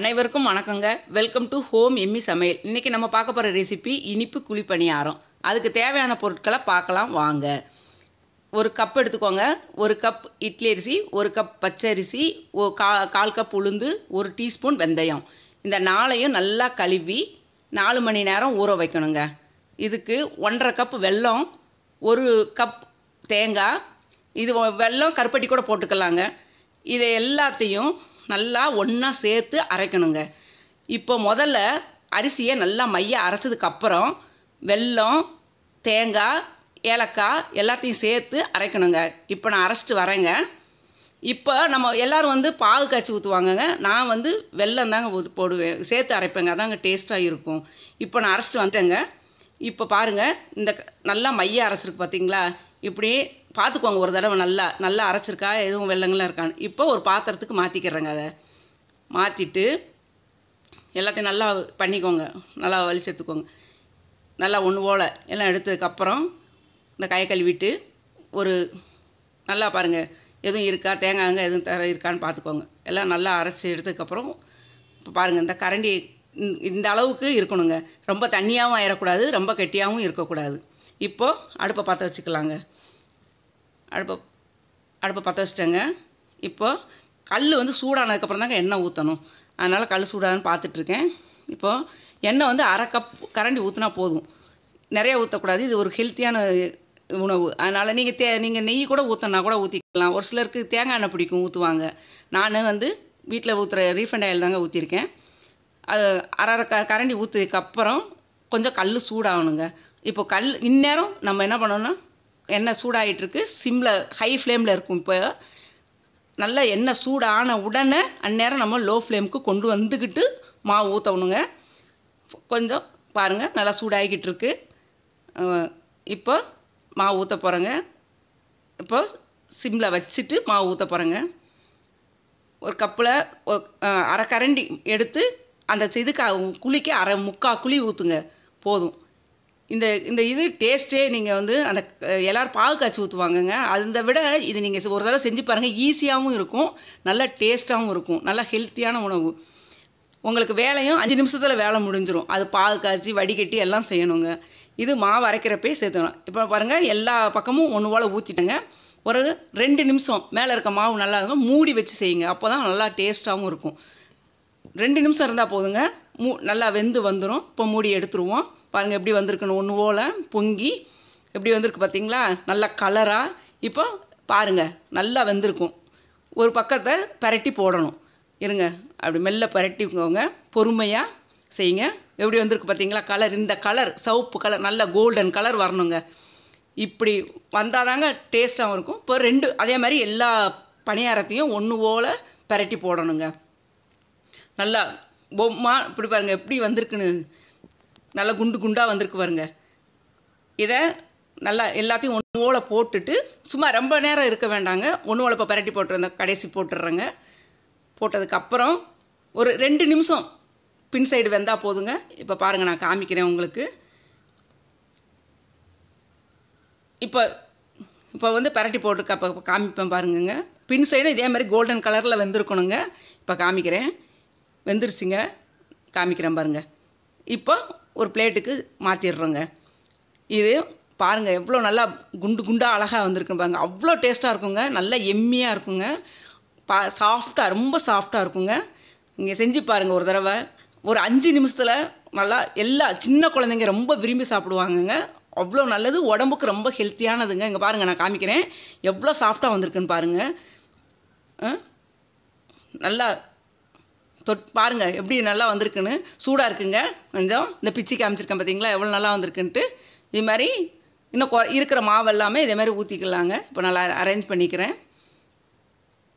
அனைவருக்கும் வணக்கங்க welcome to home Emmy சமையல் இன்றைக்கி நம்ம பார்க்க போகிற ரெசிபி இனிப்பு குழி பணியாரம் அதுக்கு தேவையான பொருட்களை பார்க்கலாம் வாங்க ஒரு கப் எடுத்துக்கோங்க ஒரு கப் இட்லி அரிசி ஒரு கப் பச்சரிசி ஓ கா கால் கப் உளுந்து ஒரு டீஸ்பூன் வெந்தயம் இந்த நாளையும் நல்லா கழுவி நாலு மணி நேரம் ஊற வைக்கணுங்க இதுக்கு ஒன்றரை கப் வெல்லம் ஒரு கப் தேங்காய் இது வெல்லம் கருப்பட்டி கூட போட்டுக்கலாங்க இதை எல்லாத்தையும் நல்லா ஒன்றா சேர்த்து அரைக்கணுங்க இப்போ முதல்ல அரிசியை நல்லா மைய அரைச்சதுக்கப்புறம் வெல்லம் தேங்காய் ஏலக்காய் எல்லாத்தையும் சேர்த்து அரைக்கணுங்க இப்போ நான் அரைச்சிட்டு வரேங்க இப்போ நம்ம எல்லோரும் வந்து பாகு காய்ச்சி ஊற்றுவாங்கங்க நான் வந்து வெள்ளம் தாங்க போடுவேன் சேர்த்து அரைப்பேங்க அதாங்க டேஸ்ட்டாக இருக்கும் இப்போ நான் அரைச்சிட்டு வந்துட்டேங்க இப்போ பாருங்கள் இந்த நல்லா மைய அரைச்சிருக்கு பார்த்தீங்களா இப்படி பார்த்துக்குவாங்க ஒரு தடவை நல்லா நல்லா அரைச்சிருக்கா எதுவும் வெள்ளங்களாக இருக்கான்னு இப்போ ஒரு பாத்திரத்துக்கு மாற்றிக்கிறேங்க அதை மாற்றிட்டு எல்லாத்தையும் நல்லா பண்ணிக்கோங்க நல்லா வலிச்சு எடுத்துக்கோங்க நல்லா ஒன்று போல் எல்லாம் எடுத்ததுக்கப்புறம் இந்த கை கழுவிட்டு ஒரு நல்லா பாருங்கள் எதுவும் இருக்கா தேங்காய்ங்க எதுவும் தர இருக்கான்னு பார்த்துக்கோங்க எல்லாம் நல்லா அரைச்சி எடுத்ததுக்கப்புறம் இப்போ பாருங்கள் இந்த கரண்டி இந்த அளவுக்கு இருக்கணுங்க ரொம்ப தண்ணியாகவும் ஆயிடக்கூடாது ரொம்ப கெட்டியாகவும் இருக்கக்கூடாது இப்போது அடுப்பை பார்த்து வச்சுக்கலாங்க அடுப்பை அடுப்பை பற்ற வச்சிட்டேங்க இப்போது கல் வந்து சூடானதுக்கப்புறம் தாங்க எண்ணெய் ஊற்றணும் அதனால் கல் சூடானு பார்த்துட்ருக்கேன் இப்போது எண்ணெய் வந்து அரை கப் கரண்டி ஊற்றினா போதும் நிறையா ஊற்றக்கூடாது இது ஒரு ஹெல்த்தியான உணவு அதனால் நீங்கள் தே நீங்கள் நெய் கூட ஊற்றினா கூட ஊற்றிக்கலாம் ஒரு சிலருக்கு தேங்காய் எண்ணெய் பிடிக்கும் ஊற்றுவாங்க நான் வந்து வீட்டில் ஊற்றுற ரீஃபண்ட் ஆயில் தாங்க ஊற்றிருக்கேன் அது அரை க கரண்டி ஊற்றுறதுக்கப்புறம் கொஞ்சம் கல் சூடாகணுங்க இப்போ கல் இந்நேரம் நம்ம என்ன பண்ணோன்னா எண்ணெய் சூடாகிட்டுருக்கு சிம்மில் ஹை ஃப்ளேமில் இருக்கும் இப்போ நல்ல எண்ணெய் சூடான உடனே அந்நேரம் நம்ம லோ ஃப்ளேமுக்கு கொண்டு வந்துக்கிட்டு மாவு ஊற்றணுங்க கொஞ்சம் பாருங்கள் நல்லா சூடாகிக்கிட்டு இருக்கு இப்போ மாவு ஊற்ற போகிறேங்க இப்போ சிம்மில் வச்சுட்டு மாவு ஊற்ற போகிறேங்க ஒரு கப்பில் அரை கரண்டி எடுத்து அந்த இதுக்கு குழிக்கு அரை முக்கால் குழி ஊற்றுங்க போதும் இந்த இந்த இது டேஸ்ட்டே நீங்கள் வந்து அந்த எல்லோரும் பாகு காய்ச்சி ஊற்றுவாங்கங்க அதை விட இது நீங்கள் ஒரு தடவை செஞ்சு பாருங்கள் ஈஸியாகவும் இருக்கும் நல்லா டேஸ்ட்டாகவும் இருக்கும் நல்லா ஹெல்த்தியான உணவு உங்களுக்கு வேலையும் அஞ்சு நிமிஷத்தில் வேலை முடிஞ்சிடும் அது பாகு காய்ச்சி வடிகட்டி எல்லாம் செய்யணுங்க இது மாவு அரைக்கிறப்பே சேர்த்துக்கணும் இப்போ பாருங்கள் எல்லா பக்கமும் ஒன்று போல் ஊற்றிட்டேங்க ஒரு ரெண்டு நிமிஷம் மேலே இருக்க மாவு நல்லா இருக்கும் மூடி வச்சு செய்யுங்க அப்போ தான் நல்லா டேஸ்ட்டாகவும் இருக்கும் ரெண்டு நிமிஷம் இருந்தால் போதுங்க மூ நல்லா வெந்து வந்துடும் இப்போ மூடி எடுத்துருவோம் பாருங்கள் எப்படி வந்திருக்குன்னு ஒன்று ஓலை பொங்கி எப்படி வந்திருக்கு பார்த்தீங்களா நல்லா கலராக இப்போ பாருங்கள் நல்லா வெந்திருக்கும் ஒரு பக்கத்தை பரட்டி போடணும் இருங்க அப்படி மெல்ல பரட்டிக்கோங்க பொறுமையாக செய்யுங்க எப்படி வந்திருக்கு பார்த்தீங்களா கலர் இந்த கலர் சவுப்பு கலர் நல்ல கோல்டன் கலர் வரணுங்க இப்படி வந்தால் தாங்க டேஸ்ட்டாகவும் இருக்கும் இப்போ ரெண்டு அதே மாதிரி எல்லா பணியாரத்தையும் ஒன்று ஓலை பரட்டி போடணுங்க நல்லா பொம்மா இப்படி பாருங்கள் எப்படி வந்திருக்குன்னு நல்லா குண்டு குண்டாக வந்திருக்கு பாருங்க இதை நல்லா எல்லாத்தையும் ஒன்று ஓலை போட்டுட்டு சும்மா ரொம்ப நேரம் இருக்க வேண்டாங்க ஒன்று ஓலை இப்போ பரட்டி போட்டுருந்த கடைசி போட்டுடுறேங்க போட்டதுக்கப்புறம் ஒரு ரெண்டு நிமிஷம் பின் சைடு வெந்தால் போதுங்க இப்போ பாருங்கள் நான் காமிக்கிறேன் உங்களுக்கு இப்போ இப்போ வந்து பரட்டி போட்டு அப்போ காமிப்பேன் பாருங்கங்க பின் சைடு இதே மாதிரி கோல்டன் கலரில் வெந்திருக்கணுங்க இப்போ காமிக்கிறேன் வெந்துருச்சுங்க காமிக்கிறேன் பாருங்கள் இப்போ ஒரு பிளேட்டுக்கு மாற்றிடுறோங்க இது பாருங்கள் எவ்வளோ நல்லா குண்டு குண்டாக அழகாக வந்திருக்கு பாருங்கள் அவ்வளோ டேஸ்ட்டாக இருக்குங்க நல்லா எம்மியாக இருக்குங்க பா சாஃப்டாக ரொம்ப சாஃப்டாக இருக்குங்க இங்கே செஞ்சு பாருங்கள் ஒரு தடவை ஒரு அஞ்சு நிமிஷத்தில் நல்லா எல்லா சின்ன குழந்தைங்க ரொம்ப விரும்பி சாப்பிடுவாங்கங்க அவ்வளோ நல்லது உடம்புக்கு ரொம்ப ஹெல்த்தியானதுங்க இங்கே பாருங்கள் நான் காமிக்கிறேன் எவ்வளோ சாஃப்டாக வந்திருக்குன்னு பாருங்கள் நல்லா தொட் பாருங்கள் எப்படி நல்லா வந்திருக்குன்னு சூடாக இருக்குங்க கொஞ்சம் இந்த பிச்சு காமிச்சிருக்கேன் பார்த்தீங்களா எவ்வளோ நல்லா வந்திருக்குன்ட்டு இது மாதிரி இன்னும் கொ இருக்கிற மாவு எல்லாமே இதே மாதிரி ஊற்றிக்கலாங்க இப்போ நல்லா அரேஞ்ச் பண்ணிக்கிறேன்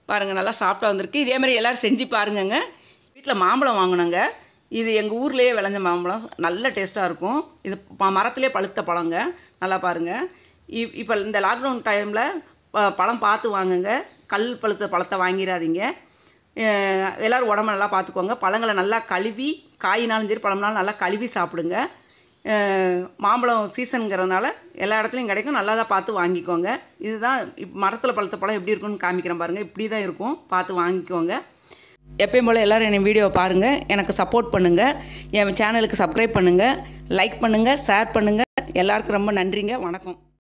பாருங்கள் நல்லா சாஃப்டாக வந்திருக்கு இதே மாதிரி எல்லோரும் செஞ்சு பாருங்கங்க வீட்டில் மாம்பழம் வாங்கினோங்க இது எங்கள் ஊர்லேயே விளைஞ்ச மாம்பழம் நல்ல டேஸ்ட்டாக இருக்கும் இது மரத்துலேயே பழுத்த பழங்க நல்லா பாருங்கள் இப்போ இந்த லாக்டவுன் டைமில் பழம் பார்த்து வாங்குங்க கல் பழுத்த பழத்தை வாங்கிடாதீங்க எல்லோரும் உடம்ப நல்லா பார்த்துக்கோங்க பழங்களை நல்லா கழுவி காயினாலும் சரி பழம்னாலும் நல்லா கழுவி சாப்பிடுங்க மாம்பழம் சீசனுங்கிறதுனால எல்லா இடத்துலையும் கிடைக்கும் நல்லா தான் பார்த்து வாங்கிக்கோங்க இதுதான் மரத்தில் பழுத்த பழம் எப்படி இருக்குன்னு காமிக்கிறேன் பாருங்கள் இப்படி தான் இருக்கும் பார்த்து வாங்கிக்கோங்க எப்பயும் போல் எல்லோரும் என் வீடியோவை பாருங்கள் எனக்கு சப்போர்ட் பண்ணுங்கள் என் சேனலுக்கு சப்ஸ்கிரைப் பண்ணுங்கள் லைக் பண்ணுங்கள் ஷேர் பண்ணுங்கள் எல்லாருக்கும் ரொம்ப நன்றிங்க வணக்கம்